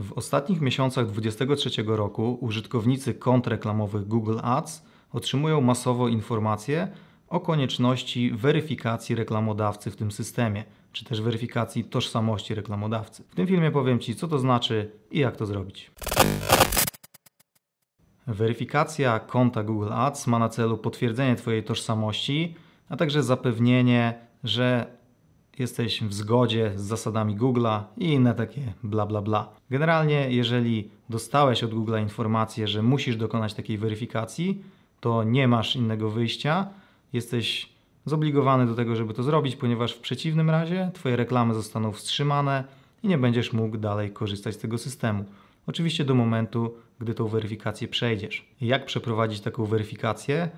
W ostatnich miesiącach 2023 roku użytkownicy kont reklamowych Google Ads otrzymują masowo informacje o konieczności weryfikacji reklamodawcy w tym systemie, czy też weryfikacji tożsamości reklamodawcy. W tym filmie powiem Ci, co to znaczy i jak to zrobić. Weryfikacja konta Google Ads ma na celu potwierdzenie Twojej tożsamości, a także zapewnienie, że jesteś w zgodzie z zasadami Google'a i inne takie bla bla bla. Generalnie, jeżeli dostałeś od Google'a informację, że musisz dokonać takiej weryfikacji, to nie masz innego wyjścia. Jesteś zobligowany do tego, żeby to zrobić, ponieważ w przeciwnym razie Twoje reklamy zostaną wstrzymane i nie będziesz mógł dalej korzystać z tego systemu. Oczywiście do momentu, gdy tą weryfikację przejdziesz. Jak przeprowadzić taką weryfikację?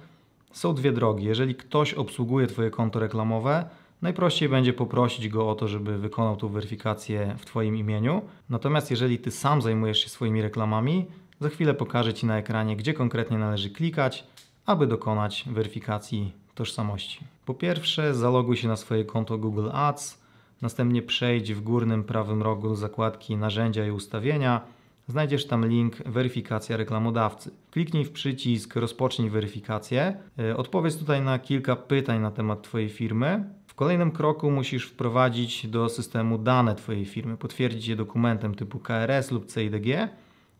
Są dwie drogi. Jeżeli ktoś obsługuje Twoje konto reklamowe, Najprościej będzie poprosić go o to, żeby wykonał tą weryfikację w Twoim imieniu. Natomiast jeżeli Ty sam zajmujesz się swoimi reklamami, za chwilę pokażę Ci na ekranie, gdzie konkretnie należy klikać, aby dokonać weryfikacji tożsamości. Po pierwsze, zaloguj się na swoje konto Google Ads, następnie przejdź w górnym prawym rogu do zakładki Narzędzia i ustawienia. Znajdziesz tam link Weryfikacja reklamodawcy. Kliknij w przycisk Rozpocznij weryfikację. E, odpowiedz tutaj na kilka pytań na temat Twojej firmy kolejnym kroku musisz wprowadzić do systemu dane Twojej firmy, potwierdzić je dokumentem typu KRS lub CIDG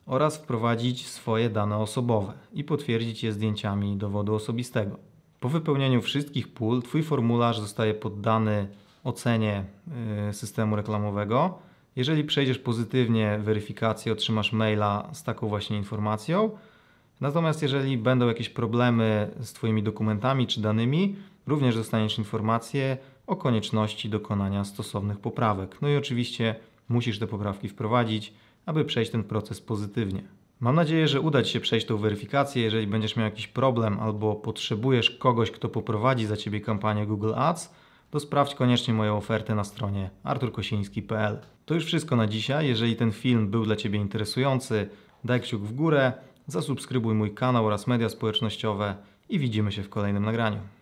oraz wprowadzić swoje dane osobowe i potwierdzić je zdjęciami dowodu osobistego. Po wypełnieniu wszystkich pól Twój formularz zostaje poddany ocenie y, systemu reklamowego. Jeżeli przejdziesz pozytywnie weryfikację, otrzymasz maila z taką właśnie informacją. Natomiast jeżeli będą jakieś problemy z Twoimi dokumentami czy danymi, Również dostaniesz informację o konieczności dokonania stosownych poprawek. No i oczywiście musisz te poprawki wprowadzić, aby przejść ten proces pozytywnie. Mam nadzieję, że uda Ci się przejść tą weryfikację. Jeżeli będziesz miał jakiś problem albo potrzebujesz kogoś, kto poprowadzi za Ciebie kampanię Google Ads, to sprawdź koniecznie moją ofertę na stronie arturkosiński.pl. To już wszystko na dzisiaj. Jeżeli ten film był dla Ciebie interesujący, daj kciuk w górę, zasubskrybuj mój kanał oraz media społecznościowe i widzimy się w kolejnym nagraniu.